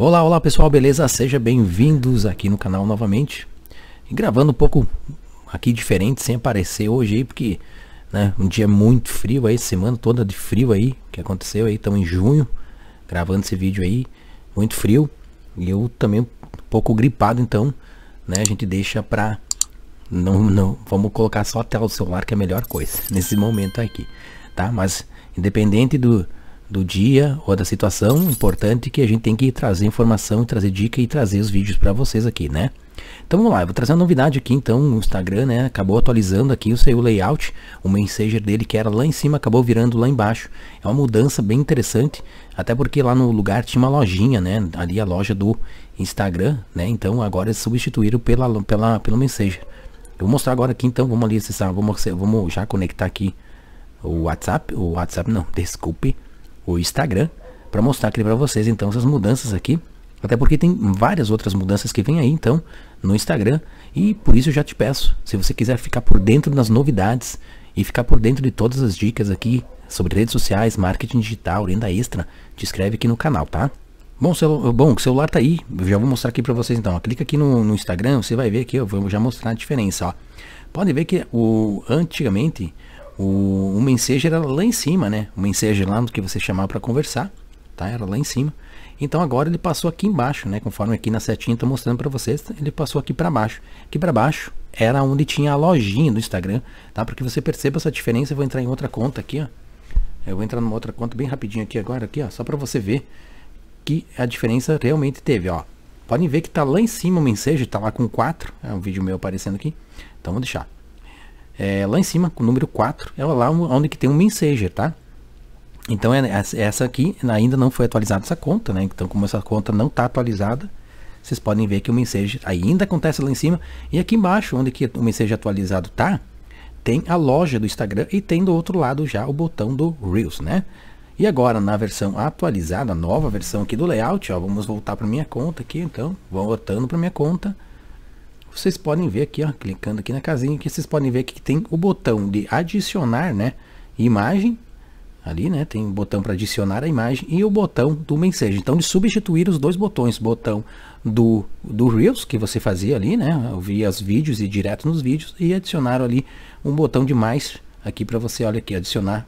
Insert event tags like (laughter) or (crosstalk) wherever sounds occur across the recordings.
Olá, olá pessoal, beleza? Sejam bem-vindos aqui no canal novamente. E gravando um pouco aqui diferente, sem aparecer hoje aí, porque né, um dia muito frio aí, semana toda de frio aí, que aconteceu aí, estamos em junho, gravando esse vídeo aí, muito frio. E eu também um pouco gripado, então, né, a gente deixa pra... Não, não, vamos colocar só a tela do celular que é a melhor coisa (laughs) nesse momento aqui, tá? Mas independente do, do dia ou da situação importante é que a gente tem que trazer informação, trazer dica e trazer os vídeos para vocês aqui, né? Então vamos lá, eu vou trazer uma novidade aqui, então o Instagram, né, acabou atualizando aqui o seu layout, o Messenger dele que era lá em cima acabou virando lá embaixo. É uma mudança bem interessante, até porque lá no lugar tinha uma lojinha, né, ali a loja do Instagram, né? Então agora eles é substituíram pela pela pelo Messenger. Eu vou mostrar agora aqui então, vamos ali acessar, vamos vamos já conectar aqui o WhatsApp, o WhatsApp não, desculpe o Instagram para mostrar aqui para vocês então essas mudanças aqui. Até porque tem várias outras mudanças que vem aí então no Instagram e por isso eu já te peço, se você quiser ficar por dentro das novidades e ficar por dentro de todas as dicas aqui sobre redes sociais, marketing digital, renda extra, te inscreve aqui no canal, tá? Bom, seu, bom, o celular tá aí, eu já vou mostrar aqui para vocês então. Ó, clica aqui no, no, Instagram, você vai ver aqui, eu vou já mostrar a diferença, ó. Pode ver que o antigamente o, o Messenger era lá em cima, né? O Messenger lá no que você chamava para conversar, tá? Era lá em cima. Então agora ele passou aqui embaixo, né? Conforme aqui na setinha estou mostrando para vocês, ele passou aqui para baixo. Aqui para baixo era onde tinha a lojinha do Instagram, tá? Porque você perceba essa diferença, eu vou entrar em outra conta aqui, ó. Eu vou entrar numa outra conta bem rapidinho aqui agora, aqui, ó, só para você ver que a diferença realmente teve, ó. Podem ver que tá lá em cima o mensagem, tá lá com 4, é um vídeo meu aparecendo aqui. Então vou deixar é, lá em cima, com o número 4, é lá onde que tem um Messenger, tá? Então é, é, essa aqui ainda não foi atualizada essa conta, né? Então como essa conta não está atualizada, vocês podem ver que o Messenger ainda acontece lá em cima. E aqui embaixo, onde que o Messenger atualizado tá, tem a loja do Instagram e tem do outro lado já o botão do Reels, né? E agora na versão atualizada, nova versão aqui do layout, ó, vamos voltar para minha conta aqui, então, voltando para minha conta vocês podem ver aqui, ó, clicando aqui na casinha, que vocês podem ver que tem o botão de adicionar, né, imagem, ali, né, tem um botão para adicionar a imagem e o botão do mensagem. Então, de substituir os dois botões, botão do, do Reels, que você fazia ali, né, via os vídeos e direto nos vídeos, e adicionar ali um botão de mais aqui para você, olha aqui, adicionar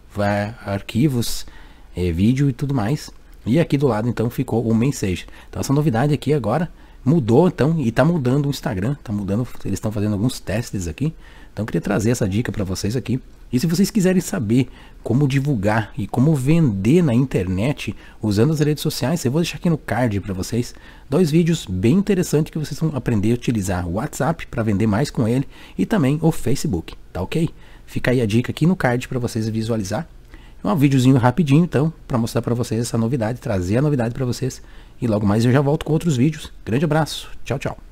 arquivos, é, vídeo e tudo mais. E aqui do lado, então, ficou o mensagem. Então, essa novidade aqui agora Mudou então e está mudando o Instagram, tá mudando, eles estão fazendo alguns testes aqui. Então queria trazer essa dica para vocês aqui. E se vocês quiserem saber como divulgar e como vender na internet usando as redes sociais, eu vou deixar aqui no card para vocês dois vídeos bem interessantes que vocês vão aprender a utilizar o WhatsApp para vender mais com ele e também o Facebook, tá OK? Fica aí a dica aqui no card para vocês visualizar um videozinho rapidinho, então, para mostrar para vocês essa novidade, trazer a novidade para vocês. E logo mais eu já volto com outros vídeos. Grande abraço. Tchau, tchau.